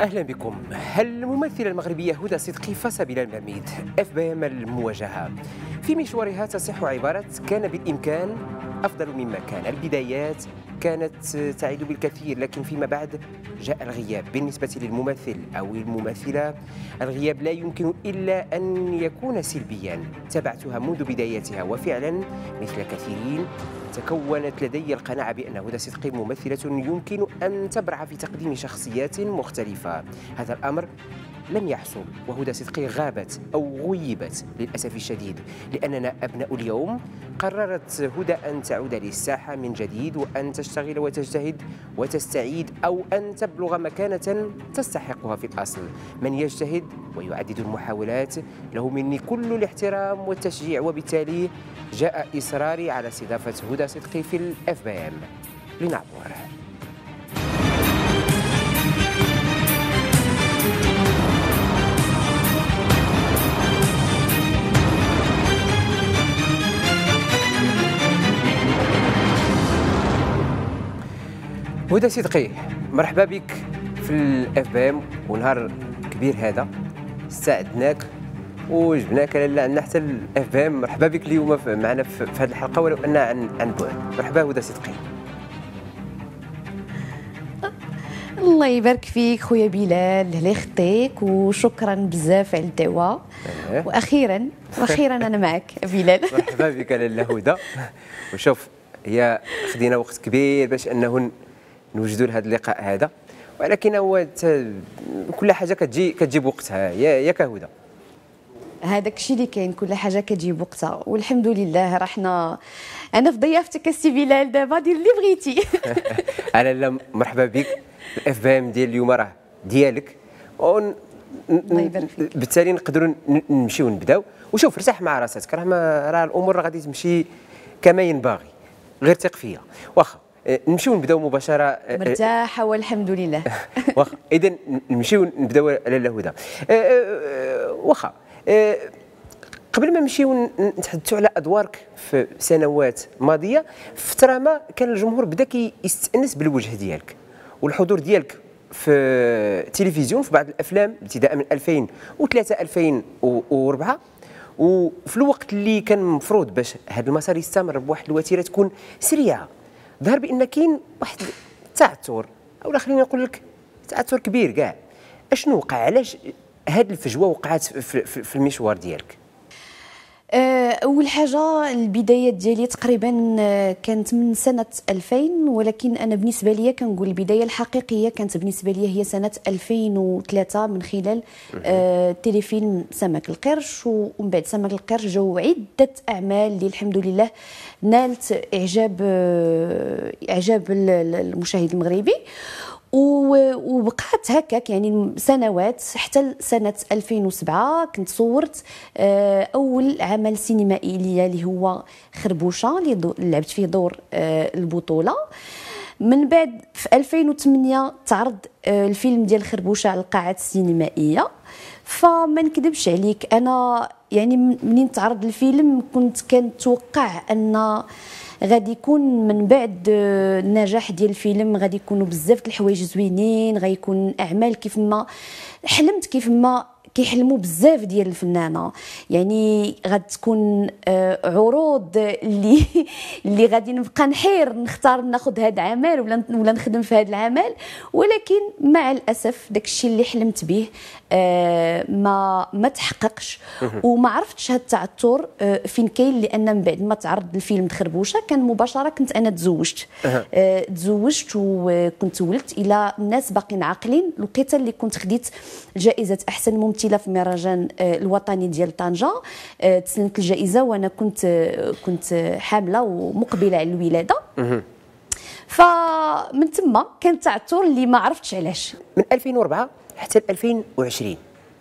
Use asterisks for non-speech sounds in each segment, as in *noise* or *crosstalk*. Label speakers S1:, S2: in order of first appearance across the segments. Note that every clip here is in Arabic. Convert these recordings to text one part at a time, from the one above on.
S1: اهلا بكم الممثله المغربيه هدى صدقي فسبيل الملاميد اف بي ام المواجهه في مشوارها تصح عباره كان بالامكان افضل مما كان البدايات كانت تعد بالكثير لكن فيما بعد جاء الغياب بالنسبة للممثل أو الممثلة الغياب لا يمكن إلا أن يكون سلبيا تابعتها منذ بدايتها وفعلا مثل كثيرين تكونت لدي القناعة بأن هدى صدقي ممثلة يمكن أن تبرع في تقديم شخصيات مختلفة هذا الأمر لم يحصل وهدى صدقي غابت أو غيبت للأسف الشديد لأننا أبناء اليوم قررت هدى أن تعود للساحة من جديد وأن تشتغل وتجتهد وتستعيد أو أن تبلغ مكانة تستحقها في الأصل من يجتهد ويعدد المحاولات له مني كل الاحترام والتشجيع وبالتالي جاء إصراري على استضافة هدى صدقي في الأف بي ام لنعبر هدى صدقي مرحبا بك في الاف بي ام ونهار كبير هذا ساعدناك وجبناك لا عندنا حتى الاف بي ام مرحبا بك اليوم معنا في هذه الحلقه ولو ان عن عن بعد مرحبا هدى صدقي
S2: الله يبارك فيك خويا بلال الله يخطيك وشكرا بزاف على الدعوه واخيرا واخيرا انا معك بلال
S1: مرحبا بك لاله هدى *laughs* وشوف هي خدينا وقت كبير باش انه نوجدوا لهذا اللقاء هذا ولكن هو كل حاجه كتجي كتجيب وقتها يا يا كهدى
S2: هذاك الشيء اللي كاين كل حاجه كتجيب وقتها والحمد لله راه حنا انا في ضيافتك السي بلال دابا دير اللي بغيتي *laughs*
S1: *laughs* انا لا مرحبا بك الاف بي ام ديال اليوم راه ديالك ون... بالتالي نقدروا نمشيو نبداو وشوف ارتاح مع راساتك راه راه الامور غادي تمشي كما ينبغي غير ثق فيا واخا نمشيو نبداو مباشره آه، آه، مرتاحه
S2: والحمد لله
S1: *laughs* واخا اذا نمشيو نبداو على الهدى
S2: آه، واخا قبل ما
S1: نمشيو نتحدثوا على ادوارك في سنوات ماضيه في فتره ما كان الجمهور بدا كيستانس بالوجه ديالك والحضور ديالك في التلفزيون في بعض الافلام ابتداء من 2003 2004 وفي الوقت اللي كان المفروض باش هذا المسار يستمر بواحد الوتيره تكون سريعه ظهر بان كاين واحد التعثر او خليني نقول لك تعثر كبير كاع اشنو وقع علاش هذه الفجوه وقعت في, في, في المشوار ديالك
S2: آه، اول حاجه البدايه ديالي تقريبا آه، كانت من سنه 2000 ولكن انا بالنسبه ليا كنقول البدايه الحقيقيه كانت بالنسبه ليا هي سنه 2003 من خلال آه سمك القرش ومن بعد سمك القرش جاو عده اعمال اللي الحمد لله نالت اعجاب آه اعجاب المشاهد المغربي وبقات هكاك يعني سنوات حتى سنة 2007 كنت صورت آه، أول عمل سينمائي ليا اللي هو خربوشة اللي لعبت فيه دور آه، البطولة من بعد في 2008 تعرض آه، الفيلم ديال خربوشة على القاعات السينمائية فما نكذبش عليك أنا يعني منين تعرض الفيلم كنت كنتوقع أن غادي يكون من بعد آه، النجاح ديال الفيلم غادي يكونوا بزاف د الحوايج زوينين غيكون اعمال كيف ما حلمت كيف ما كيحلموا بزاف ديال الفنانه يعني غتكون آه، عروض اللي *laughs* اللي غادي نبقى نحير نختار ناخذ هذا العمل ولا ولا نخدم في هذا العمل ولكن مع الاسف داك الشيء اللي حلمت به آه، ما ما تحققش وما عرفتش هاد التعثر آه، فين كاين لان من بعد ما تعرض الفيلم دخربوشه كان مباشره كنت انا تزوجت تزوجت وكنت ولدت الى ناس باقيين عاقلين لقيت اللي كنت خديت جائزه احسن ممثل امثله في مهرجان آه، الوطني ديال طنجه آه، تسلمت الجائزه وانا كنت آه، كنت حامله ومقبله على الولاده فمن تما كان تعثر اللي ما عرفتش علاش من 2004 حتى
S1: 2020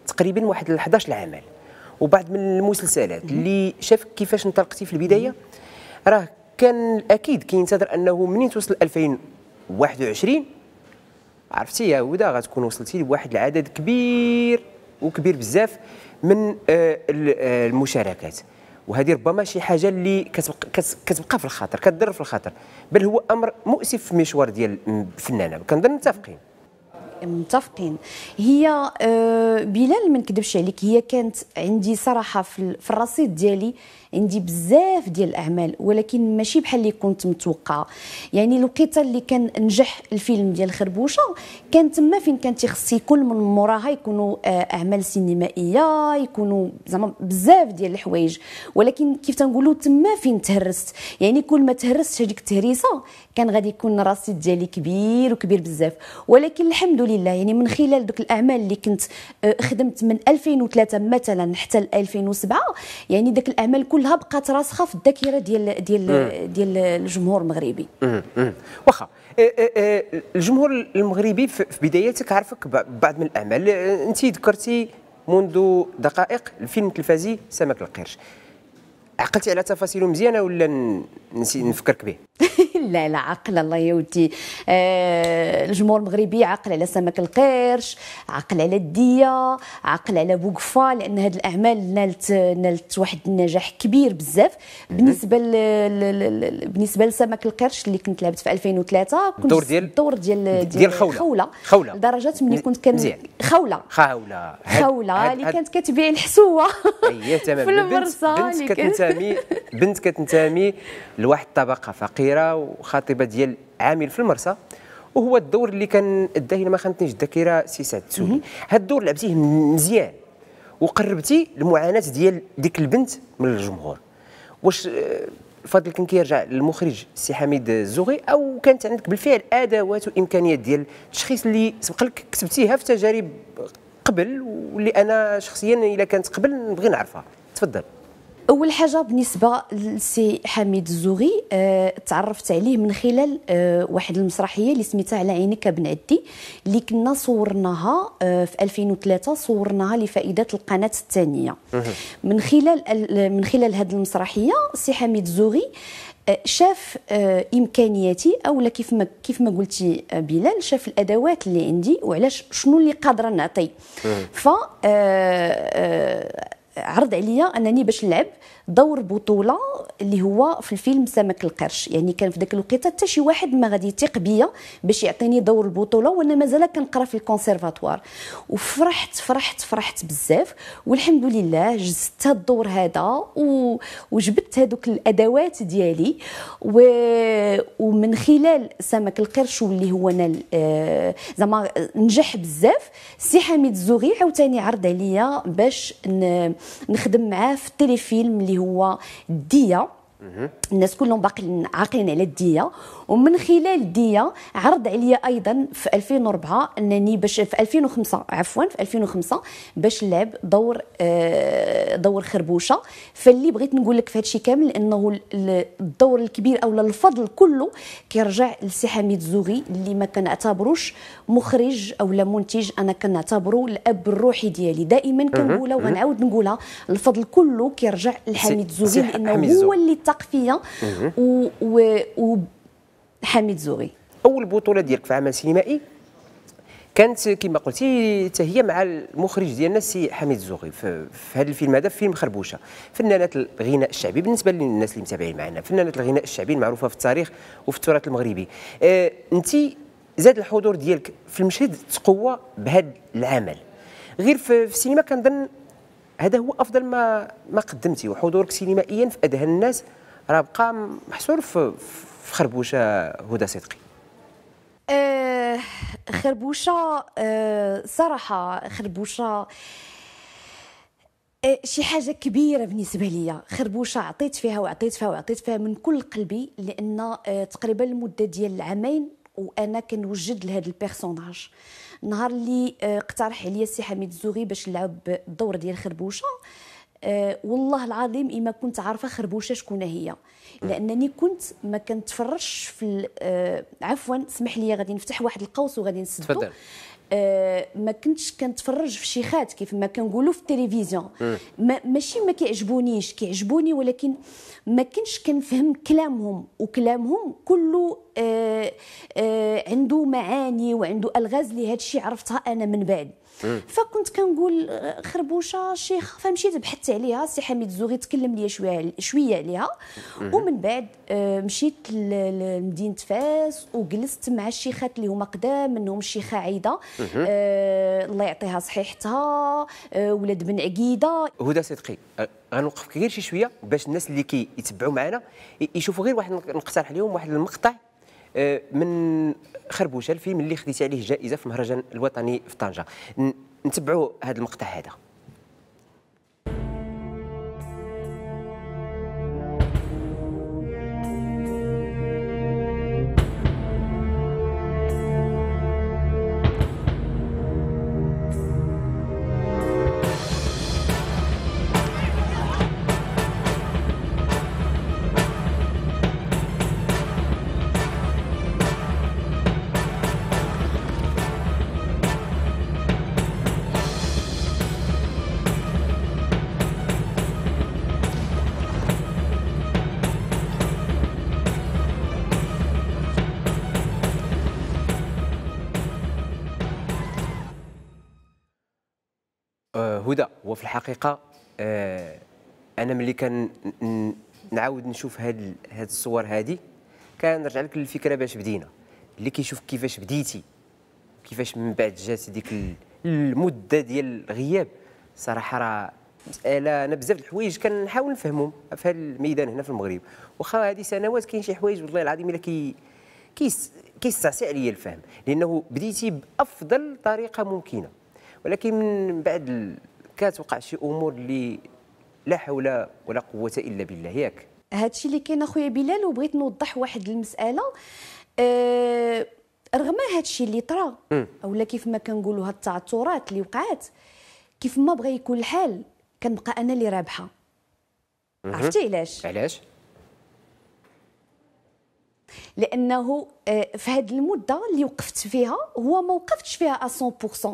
S1: تقريبا واحد 11 عمل وبعض من المسلسلات اللي شافك كيفاش انطلقتي في البدايه راه كان اكيد كينتظر انه منين توصل 2021 عرفتي يا هدى غتكون وصلتي لواحد العدد كبير وكبير بزاف من آه، آه، المشاركات وهذه ربما شي حاجه اللي كتبقى في الخاطر كتضر في الخاطر بل هو امر مؤسف في مشوار ديال الفنانه كنظن متفقين
S2: متفقين هي آه، بلال ما نكذبش عليك هي كانت عندي صراحه في الرصيد ديالي عندي بزاف ديال الاعمال ولكن ماشي بحال اللي كنت متوقعه يعني الوقيته اللي كان نجح الفيلم ديال خربوشه كان تما فين كان تيخص يكون من موراها يكونوا آه، اعمال سينمائيه يكونوا زعما بزاف ديال الحوايج ولكن كيف تنقولوا تما فين تهرست يعني كل ما تهرست هذيك التهريسه كان غادي يكون الرصيد ديالي كبير وكبير بزاف ولكن الحمد لله يعني من خلال دوك الاعمال اللي كنت آه، خدمت من 2003 مثلا حتى 2007 يعني داك الاعمال كلها ديالها بقات راسخه في الذاكره ديال ديال ديال الجمهور المغربي
S1: واخا إيه، إيه، إيه، الجمهور المغربي في بداياتك عرفك بعض من الاعمال انت ذكرتي منذ دقائق الفيلم التلفازي سمك القرش عقلتي على تفاصيله مزيانه ولا نسي نفكرك به *laughs*
S2: ولكن لا لا عقل الله يا ودي آه، الجمهور المغربي عقل على سمك القرش عقل على الديه عقل على بوقفه لان هذه الاعمال نالت نالت واحد النجاح كبير بزاف بالنسبه ل... ل... بالنسبه لسمك القرش اللي كنت لعبت في 2003 كنت الدور ديال الدور ديال ديال خوله خوله, خولة. لدرجه ملي كنت كان خوله
S1: خولة
S2: خوله اللي كانت كتبيع الحسوه
S1: هي أيوة، تمام *laughs* في المرصه بنت كتنتمي بنت كتنتمي لواحد الطبقه فقيره وخطيبه ديال عامل في المرسى وهو الدور اللي كان اداه ما خانتنيش الذاكره سي سعد السوري هذا الدور لعبتيه مزيان وقربتي المعاناه ديال ديك البنت من الجمهور واش الفضل آه، كان كيرجع للمخرج سي حميد الزغي او كانت عندك بالفعل ادوات وامكانيات ديال التشخيص اللي سبق لك كتبتيها في تجارب قبل واللي انا شخصيا الا كانت قبل نبغي نعرفها تفضل
S2: اول حاجه بالنسبه لسي حميد الزوغي أه تعرفت عليه من خلال أه واحد المسرحيه اللي سميتها على عينك ابن عدي اللي كنا صورناها أه في 2003 صورناها لفائده القناه الثانيه من خلال من خلال هذه المسرحيه سي حميد الزوغي آه، شاف آه، امكانياتي اولا كيف ما كيف ما قلتي آه، بلال شاف الادوات اللي عندي وعلاش شنو اللي قادره نعطي ف عرض عليا انني باش نلعب دور بطوله اللي هو في الفيلم سمك القرش يعني كان في ذاك الوقيته حتى شي واحد ما غادي يثق بيا باش يعطيني دور البطوله وانا مازال كنقرا في الكونسيرفاتوار وفرحت فرحت فرحت بزاف والحمد لله جزت الدور هذا وجبت هذوك الادوات ديالي و... ومن خلال سمك القرش واللي هو انا آه، زعما نجح بزاف سي حميد الزوغي عاوتاني عرض عليا باش ن... نخدم معاه في التليفيلم اللي هو الديه الناس كلهم باقيين عاقلين على الديه ومن خلال ديا عرض عليا ايضا في 2004 انني باش في 2005 عفوا في 2005 باش لعب دور آه، دور خربوشه فاللي بغيت نقول لك في هادشي كامل انه الدور الكبير او الفضل كله كيرجع لسي حميد زوغي اللي ما كنعتبروش مخرج او لا منتج انا كنعتبره الاب الروحي ديالي دائما كنقولها وغنعاود نقولها الفضل كله كيرجع لحميد زوغي لانه هو اللي تقفية فيا و, و, و حميد
S1: زوغي اول بطوله ديالك في عمل سينمائي كانت كما قلتي حتى هي مع المخرج ديالنا السي حميد الزوغي في, في هذا الفيلم هذا فيلم خربوشه فنانه الغناء الشعبي بالنسبه للناس اللي متابعين معنا فنانه الغناء الشعبي المعروفه في التاريخ وفي التراث المغربي آه انت زاد الحضور ديالك في المشهد تقوى بهذا العمل غير في السينما كنظن هذا هو افضل ما ما قدمتي وحضورك سينمائيا في اذهان الناس راه بقى محصور في, في خربوشه هدى
S2: صدقي آه خربوشه آه، صراحه خربوشه آه، شي حاجه كبيره بالنسبه لي خربوشه عطيت فيها وعطيت فيها وعطيت فيها من كل قلبي لان آه، تقريبا المده ديال العامين وانا كنوجد لهذا البيرسوناج نهار اللي اقترح عليا السي حميد الزوغي باش نلعب الدور ديال خربوشه آه، والله العظيم إما كنت عارفة خربوشة شكون هي لأنني كنت ما كنتفرجش في أه عفوا اسمح لي غادي نفتح واحد القوس وغادي نسدو تفضل أه ما كنتش كنتفرج في شيخات كيف ما كنقولوا في التلفزيون ما ماشي ما كيعجبونيش كيعجبوني ولكن ما كنتش كنفهم كلامهم وكلامهم كله آه آه عنده معاني وعنده الغاز اللي الشيء عرفتها انا من بعد فكنت كنقول آه، خربوشه شيخ فمشيت بحثت عليها سي حميد الزوغي تكلم لي شويه شويه عليها ومن بعد آه، مشيت لمدينه فاس وجلست مع الشيخات اللي هما قدام منهم الشيخه عايده آه، الله يعطيها صحيحتها ولد ولاد بن عقيده
S1: هدى صدقي غنوقفك غير شي شويه باش الناس اللي كيتبعوا كي معنا يشوفوا غير واحد نقترح لهم واحد المقطع آه، من خربوشه الفيلم اللي خديتي عليه جائزه في المهرجان الوطني في طنجه نتبعوا هذا المقطع هذا هو في الحقيقه آه، انا ملي كان نعاود نشوف هاد هاد الصور هادي كنرجع لك الفكره باش بدينا اللي كيشوف كيفاش بديتي كيفاش من بعد جات ديك المده ديال الغياب صراحه راه مساله انا بزاف الحوايج كنحاول نفهمهم في هذا الميدان هنا في المغرب واخا هذه سنوات كاين شي حوايج والله العظيم الا كي كيستعصي عليا الفهم لانه بديتي بافضل طريقه ممكنه ولكن من بعد كتوقع شي امور اللي لا حول ولا قوه
S2: الا بالله ياك هادشي اللي كاين اخويا بلال وبغيت نوضح واحد المساله أه رغم هادشي اللي طرا اولا كيف ما كنقولوا هاد التعثرات اللي وقعات كيف ما بغى يكون الحال كنبقى انا اللي رابحه عرفتي علاش علاش لانه أه، في هذه المده اللي وقفت فيها هو ما وقفتش فيها 100%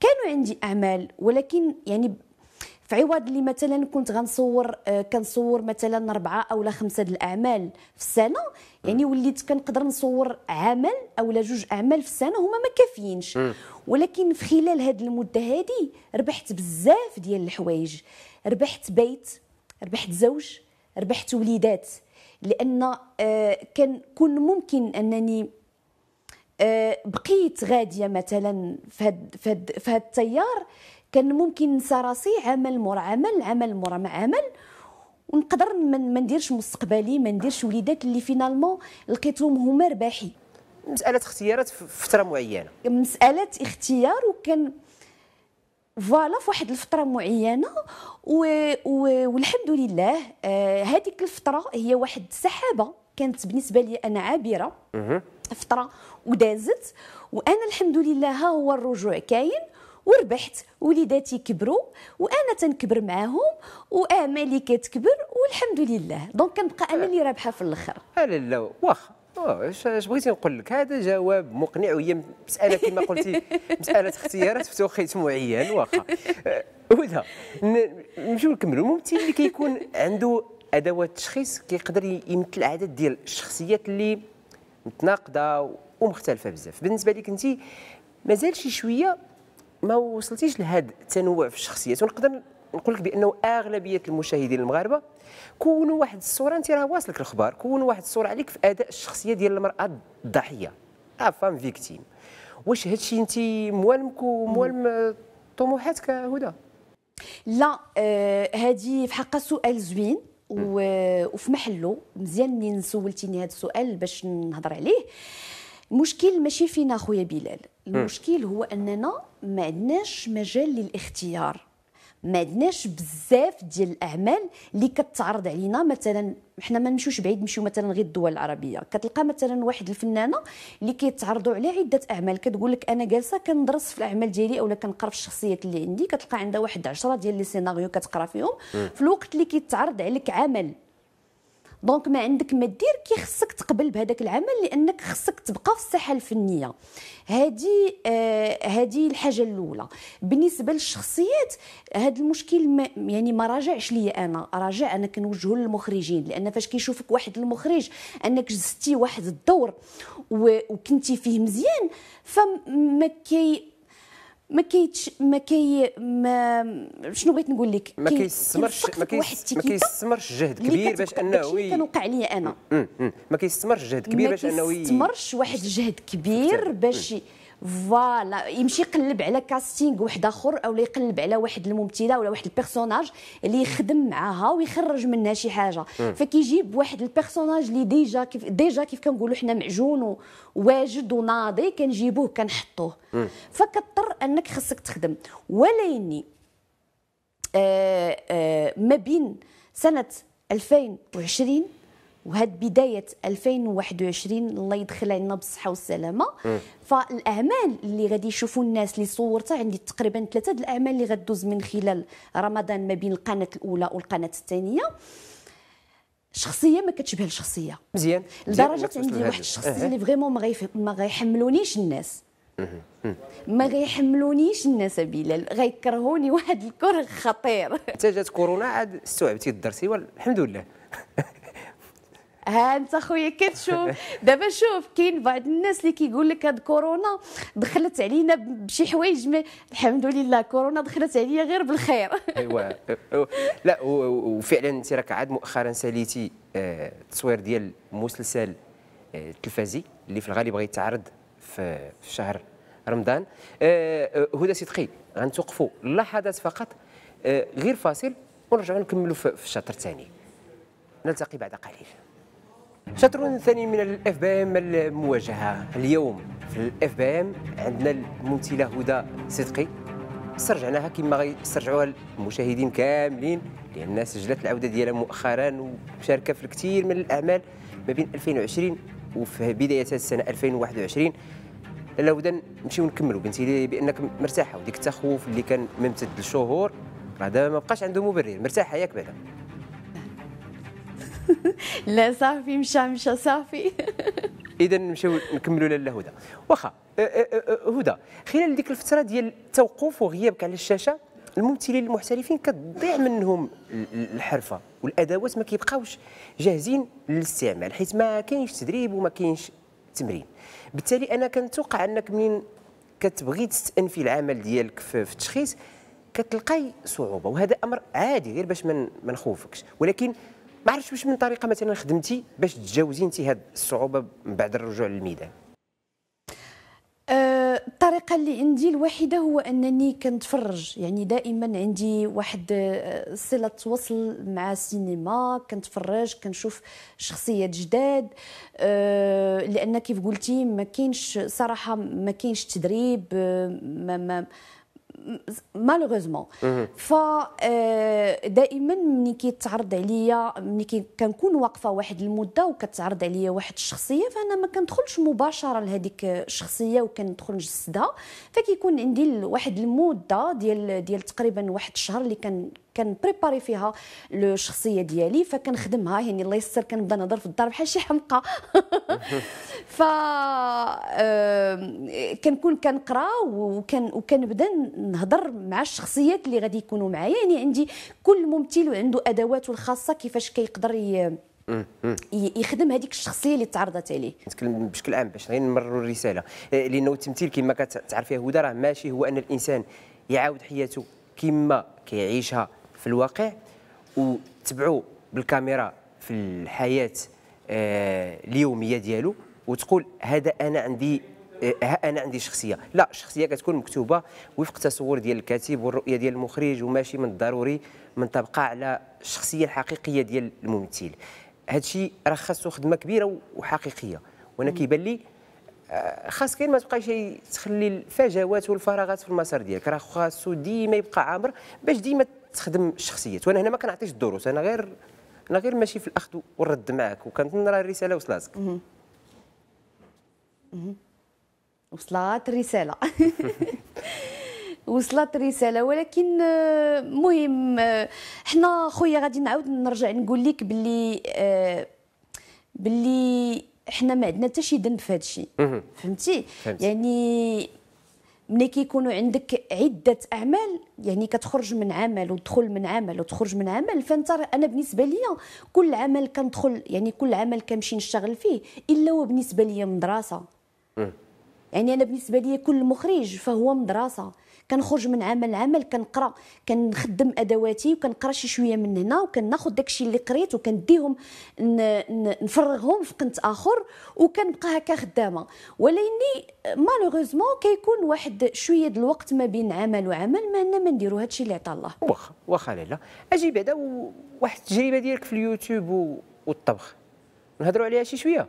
S2: كانوا عندي اعمال ولكن يعني في عوض اللي مثلا كنت غنصور آه، كنصور مثلا اربعه او خمسه د الاعمال في السنه يعني وليت كنقدر نصور عمل او لا جوج اعمال في السنه هما ما كافيينش ولكن في خلال هذه المده هذه ربحت بزاف ديال الحوايج ربحت بيت ربحت زوج ربحت وليدات لان آه، كان كون ممكن انني آه، بقيت غاديه مثلا في هذا التيار كان ممكن ننسى راسي عمل مور عمل عمل مور عمل ونقدر ما نديرش مستقبلي ما نديرش وليدات اللي فينالمون لقيتهم هما رباحي مساله اختيارات في فتره معينه مساله اختيار وكان فوالا في واحد الفتره معينه و... و... والحمد لله آه، هذيك الفتره هي واحد السحابه كانت بالنسبه لي انا عابره فتره ودازت وانا الحمد لله ها هو الرجوع كاين وربحت وليداتي كبروا وانا تنكبر معاهم وامالي كتكبر والحمد لله دونك كنبقى انا اللي رابحه في الاخر لا لا واخا اش بغيتي
S1: نقول لك هذا جواب مقنع وهي مساله كما قلتي *laughs* مساله اختيارات في توقيت معين واخا أه، وذا نمشيو نكملوا الممثل اللي كيكون عنده ادوات تشخيص كيقدر يمثل عدد ديال الشخصيات اللي متناقضه ومختلفه بزاف بالنسبه لك انت مازال شي شويه ما وصلتيش لهذا التنوع في الشخصيات ونقدر نقول لك بانه اغلبيه المشاهدين المغاربه كونوا واحد الصوره انت راه واصلك الاخبار كونوا واحد الصوره عليك في اداء الشخصيه ديال المراه الضحيه لا فيكتيم واش هادشي انت موالمك وموالم
S2: طموحاتك هدى لا هذه آه في حقها سؤال زوين و... وفي محله مزيان منين سولتيني هذا السؤال باش نهضر عليه المشكل ماشي فينا خويا بلال المشكل هو اننا ما عندناش مجال للاختيار ما عندناش بزاف ديال الاعمال اللي كتعرض علينا مثلا حنا ما نمشوش بعيد نمشيو مثلا غير الدول العربيه كتلقى مثلا واحد الفنانه اللي كيتعرضوا عليها عده اعمال كتقول لك انا جالسه كندرس في الاعمال ديالي اولا كنقرا في الشخصيات اللي عندي كتلقى عندها واحد 10 ديال لي سيناريو كتقرا فيهم في الوقت اللي كيتعرض عليك عمل دونك ما عندك ما دير كي خصك تقبل بهذاك العمل لانك خصك تبقى في الساحه الفنيه هذه آه هذه الحاجه الاولى بالنسبه للشخصيات هذا المشكل ما يعني ما راجعش ليا انا راجع انا كنوجهه للمخرجين لان فاش كيشوفك واحد المخرج انك جزتي واحد الدور وكنتي فيه مزيان فما كي ما كيتش ما كي ما شنو بغيت نقول لك ما كيستثمرش ما كيستثمرش جهد كبير باش انه كنوقع لي انا
S1: ما كيستثمرش جهد كبير باش انه ما كيستثمرش
S2: واحد الجهد كبير باش فوالا يمشي يقلب على كاستينغ واحد اخر او يقلب على واحد الممثله ولا واحد البيرسوناج اللي يخدم معاها ويخرج منها شي حاجه فكيجيب واحد البيرسوناج اللي ديجا كيف ديجا كيف كنقولوا حنا معجون وواجد وناضي كنجيبوه كنحطوه فكضطر انك خصك تخدم يني آآ آه، آآ آه، ما بين سنه 2020 وهاد بدايه 2021 الله يدخل علينا بالصحه والسلامه فالاعمال اللي غادي يشوفوا الناس اللي صورتها عندي تقريبا ثلاثه الاعمال اللي غدوز من خلال رمضان ما بين القناه الاولى والقناه الثانيه شخصيه ما كتشبه الشخصيه مزيان لدرجه عندي واحد الشخصيه أه. اللي فغيمون ما, غيف... ما غيحملونيش الناس ما غيحملونيش الناس بلال غيكرهوني واحد الكره خطير حتى
S1: جات كورونا عاد استوعبتي الدرس الحمد لله
S2: ها انت خويا كتشوف *laughs* دابا شوف كاين بعض الناس اللي كيقول لك هاد كورونا دخلت علينا بشي حوايج الحمد لله كورونا دخلت عليا غير بالخير *laughs*
S1: ايوا لا وفعلا انت راك عاد مؤخرا ساليتي آه، التصوير ديال مسلسل التلفازي آه، اللي في الغالب غيتعرض في شهر رمضان آه، هدى صدقي غنتوقفوا لحظات فقط غير فاصل ونرجعوا نكملوا في الشطر الثاني نلتقي بعد قليل شطر ثاني من الاف بي ام المواجهه اليوم في الاف بي ام عندنا الممثله هدى صدقي استرجعناها كما غيسترجعوها المشاهدين كاملين لان سجلت العوده ديالها مؤخرا ومشاركه في الكثير من الاعمال ما بين 2020 وفي بدايه السنه 2021 هدى نمشيو نكملوا بنتي بانك مرتاحه وديك التخوف اللي كان ممتد لشهور راه دابا ما بقاش عنده مبرر مرتاحه ياك بعدا
S2: *laughs* لا صافي مشى مشى صافي *laughs*
S1: اذا نمشيو نكملوا هدى واخا هدى خلال ديك الفتره ديال التوقف وغيابك على الشاشه الممثلين المحترفين كتضيع منهم الحرفه والادوات ما كيبقاوش جاهزين للاستعمال حيت ما كاينش تدريب وما كاينش تمرين بالتالي انا كنتوقع انك من كتبغي تستأنفي العمل ديالك في التشخيص كتلقاي صعوبه وهذا امر عادي غير باش ما نخوفكش ولكن ما عرفتش واش من طريقه مثلا خدمتي باش تجاوزي انت هذه الصعوبه من بعد الرجوع للميدان
S2: أه، الطريقه اللي عندي الوحيده هو انني كنتفرج يعني دائما عندي واحد أه، صله وصل مع السينما كنتفرج كنشوف شخصيات جداد أه، لان كيف قلتي ما كاينش صراحه ما كاينش تدريب ما ما مالوغوزمون دائما ملي كيتعرض عليا ملي كنكون واقفه واحد المده وكتعرض عليا واحد الشخصيه فانا ما كندخلش مباشره لهذيك الشخصيه وكندخل نجسدها فكيكون عندي واحد المده ديال ديال تقريبا واحد الشهر اللي كان كنبريباري فيها الشخصيه ديالي فكنخدمها يعني الله يستر كنبدا نهضر في الدار بحال شي حمقى *laughs* ف كنكون كنقرا وكان وكنبدا نهضر مع الشخصيات اللي غادي يكونوا معايا يعني عندي كل ممثل وعنده ادواته الخاصه كيفاش كيقدر ي... يخدم هذيك الشخصيه اللي تعرضت عليه
S1: نتكلم بشكل عام باش غير نمرر الرساله آه، لانه التمثيل كما كتعرفي هدى راه ماشي هو ان الانسان يعاود حياته كما كيعيشها في الواقع وتبعو بالكاميرا في الحياه آه، اليوميه ديالو وتقول هذا انا عندي ها آه، انا عندي شخصيه لا الشخصيه كتكون مكتوبه وفق تصور ديال الكاتب والرؤيه ديال المخرج وماشي من الضروري من تبقى على الشخصيه الحقيقيه ديال الممثل هذا الشيء راه خاصو خدمه كبيره وحقيقيه وانا كيبان لي آه، خاص كاين ما تبقاش تخلي الفجوات والفراغات في المسار ديالك راه خاصو ديما يبقى عامر باش ديما تخدم الشخصيات وانا هنا ما كنعطيش الدروس انا غير انا غير ماشي في الاخذ والرد معك وكانت راه الرساله وصلاتك
S2: وصلات الرساله *laughs* وصلت الرساله ولكن مهم حنا خويا غادي نعاود نرجع نقول لك باللي باللي حنا ما عندنا حتى شي ذنب في هذا الشيء فهمتي يعني ملي كيكونوا عندك عده اعمال يعني كتخرج من عمل وتدخل من عمل وتخرج من عمل فانت انا بالنسبه ليا كل عمل كندخل يعني كل عمل كنمشي نشتغل فيه الا هو بالنسبه ليا مدرسه يعني انا بالنسبه ليا كل مخرج فهو مدرسه كنخرج من عمل لعمل كنقرا كنخدم ادواتي وكنقرا شي شويه من هنا وكناخذ داكشي اللي قريت وكنديهم نفرغهم في قنت اخر وكنبقى هكا خدامه ولاني مالوغوزمون كيكون واحد شويه الوقت ما بين عمل وعمل ما انا ما نديرو هادشي اللي عطا الله واخا واخا لا اجي بعدا واحد التجربه ديالك في
S1: اليوتيوب والطبخ نهضروا عليها شي شويه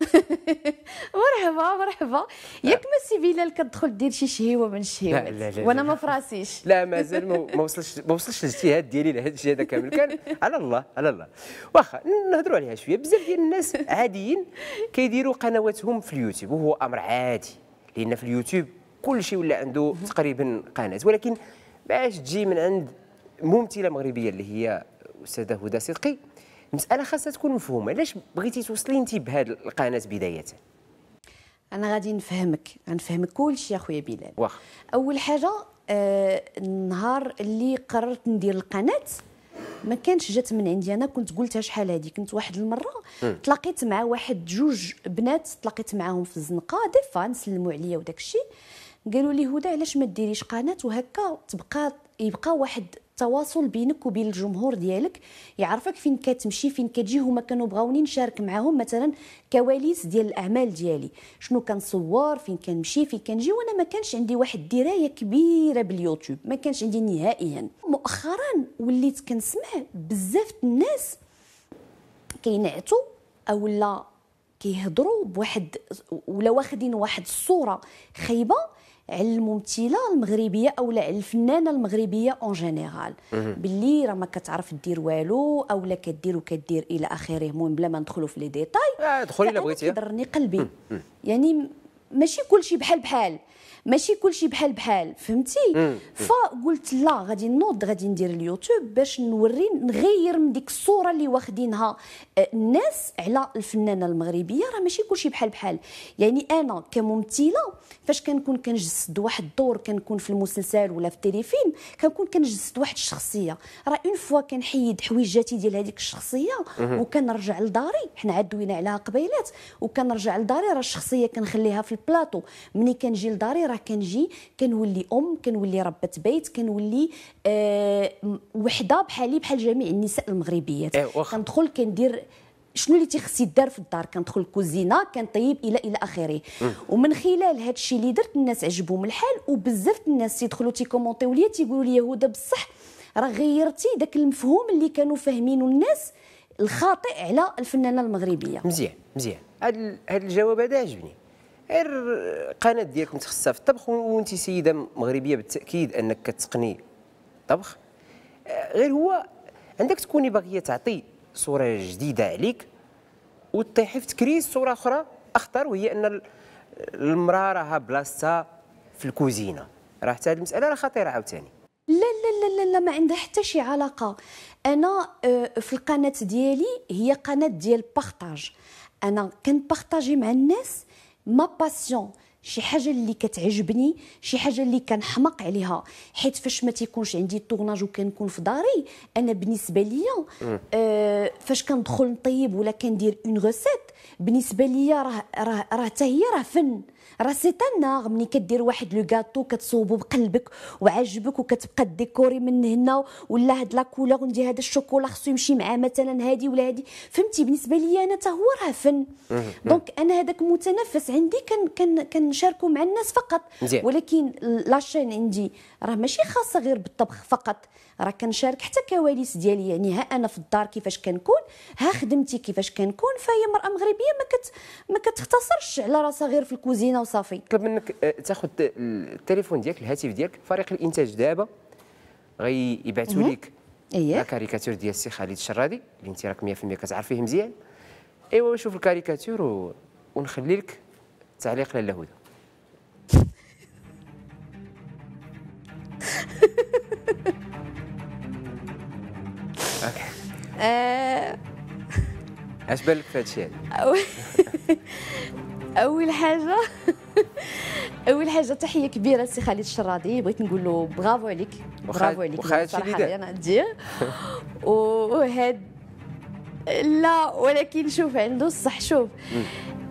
S2: *laughs* مرحبا مرحبا ياك ما سي الا كتدخل دير شي شهيوه من الشهيوات لا لا لا وانا ما فراسيش
S1: لا مازال ما وصلش ما وصلش الاجتهاد ديالي لهذا الشيء هذا كامل كان على الله على الله واخا نهضروا عليها شويه بزاف ديال الناس عاديين كيديروا قنواتهم في اليوتيوب وهو امر عادي لان في اليوتيوب كل شيء ولا عنده تقريبا قناه ولكن باش تجي من عند ممثله مغربيه اللي هي استاذه هدى صدقي مساله خاصها تكون مفهومه علاش بغيتي توصلي انت بهذه القناه بدايه
S2: انا غادي نفهمك غنفهمك كلشي اخويا بلال واخ اول حاجه آه النهار اللي قررت ندير القناه ما كانش جات من عندي انا كنت قلتها شحال هذه كنت واحد المره تلاقيت مع واحد جوج بنات تلاقيت معاهم في الزنقه دي فان سلموا عليا وداك الشيء قالوا لي هدى علاش ما ديريش قناه وهكا تبقى يبقى واحد التواصل بينك وبين الجمهور ديالك يعرفك فين كتمشي فين كتجي هما كانوا بغاوني نشارك معاهم مثلا كواليس ديال الاعمال ديالي شنو كنصور فين كنمشي فين كنجي وانا ما كانش عندي واحد الدرايه كبيره باليوتيوب ما كانش عندي نهائيا مؤخرا وليت كنسمع بزاف الناس كينعتوا اولا كيهضروا بواحد ولا واخدين واحد الصوره خايبه على الممثله المغربيه او على الفنانه المغربيه اون جينيرال باللي راه ما كتعرف دير والو او لا كدير وكدير الى اخره المهم بلا ما ندخلوا في لي ديتاي ادخلي آه، الا بغيتي قلبي يعني ماشي كلشي بحال بحال ماشي كلشي بحال بحال فهمتي فقلت لا غادي نوض غادي ندير اليوتيوب باش نوري نغير من ديك الصوره اللي واخدينها أه، الناس على الفنانه المغربيه راه ماشي كلشي بحال بحال يعني انا كممثله فاش كنكون كنجسد واحد الدور كنكون في المسلسل ولا في التليفيلم كنكون كنجسد واحد الشخصيه راه اون فوا كنحيد حويجاتي ديال هذيك الشخصيه وكنرجع لداري حنا عدوينا عليها قبيلات وكنرجع لداري راه الشخصيه كنخليها في البلاطو ملي كنجي لداري راه كنجي كنولي ام كنولي ربة بيت كنولي أه وحده بحالي بحال جميع النساء المغربيات أيوة. كندخل كندير شنو اللي تيخص يدار في الدار كندخل الكوزينه كنطيب الى الى اخره ومن خلال هذا الشيء اللي درت الناس عجبهم الحال وبزاف الناس تيدخلوا تيكومونتيو ليا تيقولوا لي هدى بصح راه غيرتي داك المفهوم اللي كانوا فاهمينه الناس الخاطئ على الفنانه المغربيه مزيان
S1: مزيان هذا الجواب هذا عجبني غير القناه ديالك متخصصه في الطبخ وانت سيده مغربيه بالتاكيد انك كتقني الطبخ آه، غير هو عندك تكوني باغيه تعطي صوره جديده عليك وتطيحي في تكريس صوره اخرى اخطر وهي ان المراه راها بلاصتها في الكوزينه راه حتى هذه المساله راه خطيره عاوتاني
S2: لا لا لا لا لا ما عندها حتى شي علاقه انا آه، في القناه ديالي هي قناه ديال بارطاج انا كنبارطاجي مع الناس ما باسيون شي حاجه اللي كتعجبني شي حاجه اللي كنحمق عليها حيت فاش ما تيكونش عندي التورناج وكنكون في داري انا بالنسبه ليا آه فاش كندخل نطيب ولا كندير اون غوسيت بالنسبه ليا راه راه راه حتى هي راه فن راه سي تناغ ملي كدير واحد لو كاطو كتصوبو بقلبك وعاجبك وكتبقى ديكوري من هنا ولا هاد لا كولور وندي هذا الشوكولا خصو يمشي معاه مثلا هادي ولا هادي فهمتي بالنسبه ليا انا حتى هو راه فن دونك انا هذاك متنفس عندي كن كن كنشاركو مع الناس فقط ولكن لاشين عندي راه ماشي خاصه غير بالطبخ فقط راه كنشارك حتى كواليس ديالي يعني ها انا في الدار كيفاش كنكون ها خدمتي كيفاش كنكون فهي مراه مغربيه ما كت ما كتختصرش على راسها غير في الكوزينه وصافي طلب منك آه، تاخذ
S1: التليفون ديالك الهاتف ديالك فريق الانتاج دابا غيبعثوا لك اييه الكاريكاتور ديال السي خالد الشرادي اللي انت راك 100% كتعرفيه مزيان ايوا شوف الكاريكاتور و... ونخلي لك تعليق لاله هدى اش بان لك في هادشي
S2: اول حاجه *laughs* اول حاجه تحيه كبيره لسي خالد الشرادي بغيت نقول له برافو عليك برافو عليك صراحه انا ندير *laughs* وهاد لا ولكن شوف عنده الصح شوف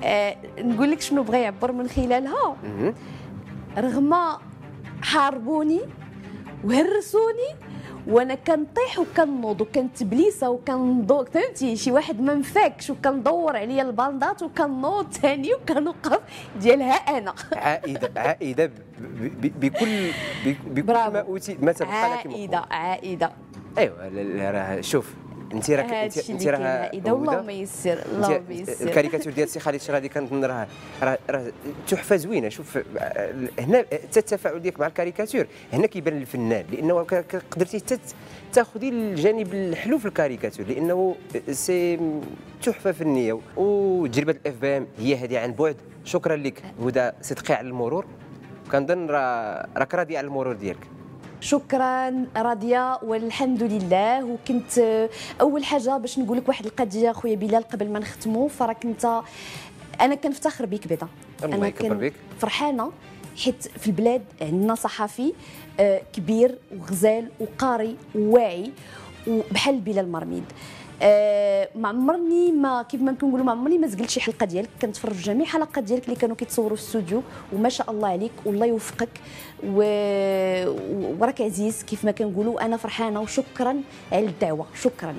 S2: آه نقول لك شنو بغى يعبر من خلالها رغم حاربوني وهرسوني وانا كنطيح وكنوض وكنتبليسه وكندور فهمتي شي واحد ما مفاكش وكندور عليا الباندات وكنوض ثاني وكنوقف ديالها انا
S1: عائده عائده بكل بكل ما اوتي ما تبقى لك
S2: عائده عائده
S1: ايوا راه شوف انت راك انت راه اذا والله ما
S2: يسر الله يسر الكاريكاتور
S1: ديال السي خالد الشرادي كنظن راه راه تحفه زوينه شوف آه، هنا حتى التفاعل ديالك مع الكاريكاتور هنا كيبان الفنان لانه قدرتي تاخذي الجانب الحلو في الكاريكاتور لانه سي تحفه فنيه وتجربه الاف بي ام هي هذه عن بعد شكرا لك هدى صدقي على المرور كنظن راك راضي على المرور ديالك
S2: شكرا راضيه والحمد لله وكنت آه، اول حاجه باش نقول لك واحد القضيه خويا بلال قبل ما نختمو فراك انت انا كنفتخر بيك بيضا انا بيك فرحانه حيت في البلاد عندنا صحفي آه، كبير وغزال وقاري وواعي وبحال بلال مرميد آه ما عمرني ما كيف ما كنقولوا ما عمرني ما زقلت شي حلقه ديالك كنتفرج جميع حلقات ديالك اللي كانوا كيتصوروا في الاستوديو وما شاء الله عليك والله يوفقك و... وراك عزيز كيف ما كنقولوا انا فرحانه وشكرا على الدعوه شكرا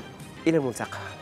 S1: الى الملتقى